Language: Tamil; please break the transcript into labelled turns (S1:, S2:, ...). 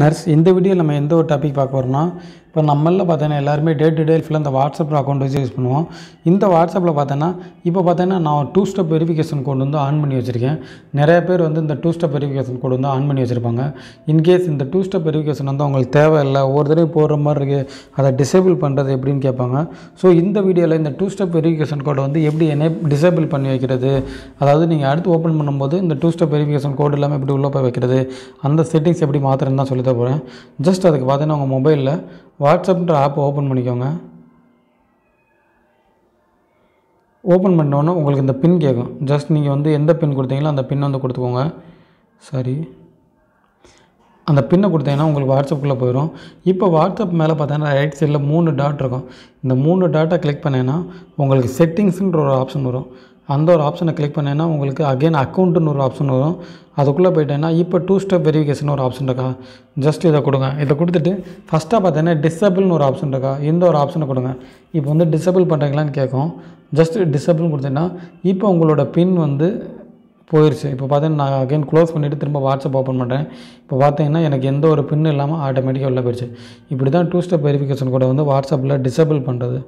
S1: நர்ஸ் இந்த வீடியோ நம்ம எந்த ஒரு டாபிக் பார்க்க போகிறோம்னா இப்போ நம்மளில் பார்த்தோன்னா எல்லாருமே டே டு டே ஃபுல்லாக இந்த வாட்ஸ்அப்பில் அக்கௌண்ட் வச்சு யூஸ் பண்ணுவோம் இந்த வாட்ஸ்அப்பில் பார்த்தோன்னா இப்போ பார்த்தோன்னா நான் டூ ஸ்டெப் வெரிஃபிகேஷன் கோடு வந்து ஆன் பண்ணி வச்சுருக்கேன் நிறைய பேர் வந்து இந்த டூ ஸ்டெப் வெரிஃபிகேஷன் கோடு வந்து ஆன் பண்ணி வச்சுருப்பாங்க இன்கேஸ் இந்த டூ ஸ்டெப் வெரிஃபிகேஷன் வந்து அவங்களுக்கு தேவையில்லை ஒரு தடவை போடுற மாதிரி இருக்குது அதை டிசேபிள் பண்ணுறது எப்படின்னு கேட்பாங்க ஸோ இந்த வீடியோவில் இந்த டூ ஸ்டெப் வெரிஃபிகேஷன் கோடை வந்து எப்படி என்ன டிசேபிள் பண்ணி வைக்கிறது அதாவது நீங்கள் அடுத்து ஓப்பன் பண்ணும்போது இந்த டூ ஸ்டெப் வெரிஃபிகேஷன் கோடு இல்லாமல் எப்படி உள்ளே போய் வைக்கிறது அந்த செட்டிங்ஸ் எப்படி மாற்றுறேன்னு தான் சொல்லி தான் போகிறேன் ஜஸ்ட் அதுக்கு பார்த்தீங்கன்னா உங்கள் மொபைலில் வாட்ஸ்அப்ன்ற ஆப் ஓப்பன் பண்ணிக்கோங்க ஓப்பன் பண்ணோன்னே உங்களுக்கு இந்த பின் கேட்கும் ஜஸ்ட் நீங்கள் வந்து எந்த பின் கொடுத்தீங்களோ அந்த பின் வந்து கொடுத்துக்கோங்க சரி அந்த பின்னை கொடுத்தீங்கன்னா உங்களுக்கு வாட்ஸ்அப்புக்குள்ளே போயிடும் இப்போ வாட்ஸ்அப் மேலே பார்த்தீங்கன்னா ரைட் சைடில் மூணு டாட் இருக்கும் இந்த மூணு டாட்டை கிளிக் பண்ணேன்னா உங்களுக்கு செட்டிங்ஸுன்ற ஒரு ஆப்ஷன் வரும் அந்த ஒரு ஆப்ஷனை கிளிக் பண்ணேன்னா உங்களுக்கு அகெயின் அக்கௌண்ட்டுன்னு ஒரு ஆப்ஷன் வரும் அதுக்குள்ளே போயிட்டேன்னா இப்போ டூ ஸ்டெப் வெரிஃபிகேஷன் ஒரு ஆப்ஷன் இருக்கா ஜஸ்ட் இதை கொடுங்க இதை கொடுத்துட்டு ஃபஸ்ட்டாக பார்த்தீங்கன்னா டிசபிள்னு ஒரு ஆப்ஷன் இருக்கா இந்த ஒரு ஆப்ஷனை கொடுங்க இப்போ வந்து டிசபிள் பண்ணுறீங்களான்னு கேட்கும் ஜஸ்ட் டிசபிள்னு கொடுத்தீங்கன்னா இப்போ உங்களோட பின் வந்து போயிடுச்சு இப்போ பார்த்தீங்கன்னா நான் அகைன் க்ளோஸ் பண்ணிவிட்டு திரும்ப வாட்ஸ்அப் ஓப்பன் பண்ணுறேன் இப்போ பார்த்தீங்கன்னா எனக்கு எந்த ஒரு பின் இல்லாமல் ஆட்டோமேட்டிக்காக உள்ளே போயிடுச்சு இப்படி தான் டூ ஸ்டெப் வெரிஃபிகேஷன் கூட வந்து வாட்ஸ்அப்பில் டிசபிள் பண்ணுறது